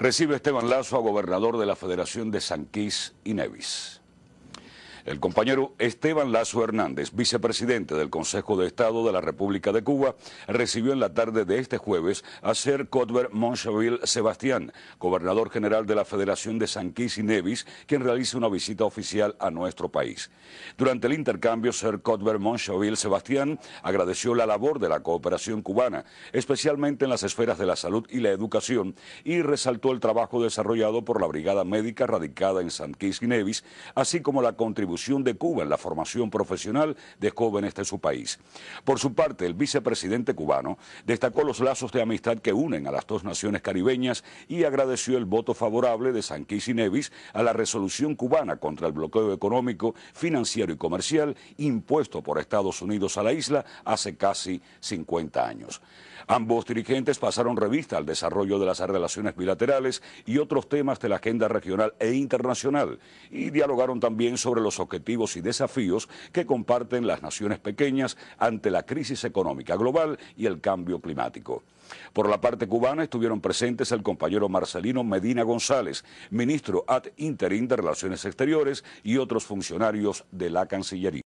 Recibe Esteban Lazo a gobernador de la Federación de Sanquís y Nevis. El compañero Esteban Lazo Hernández, vicepresidente del Consejo de Estado de la República de Cuba, recibió en la tarde de este jueves a Ser Cotber Monchaville Sebastián, gobernador general de la Federación de San Quis y Nevis, quien realiza una visita oficial a nuestro país. Durante el intercambio, Ser Cotber Monchaville Sebastián agradeció la labor de la cooperación cubana, especialmente en las esferas de la salud y la educación, y resaltó el trabajo desarrollado por la Brigada Médica radicada en San Quis y Nevis, así como la contribución de Cuba en la formación profesional de jóvenes de su país. Por su parte, el vicepresidente cubano destacó los lazos de amistad que unen a las dos naciones caribeñas y agradeció el voto favorable de sanquis y Nevis a la resolución cubana contra el bloqueo económico, financiero y comercial impuesto por Estados Unidos a la isla hace casi 50 años. Ambos dirigentes pasaron revista al desarrollo de las relaciones bilaterales y otros temas de la agenda regional e internacional y dialogaron también sobre los objetivos y desafíos que comparten las naciones pequeñas ante la crisis económica global y el cambio climático. Por la parte cubana estuvieron presentes el compañero Marcelino Medina González, ministro ad interim de Relaciones Exteriores y otros funcionarios de la Cancillería.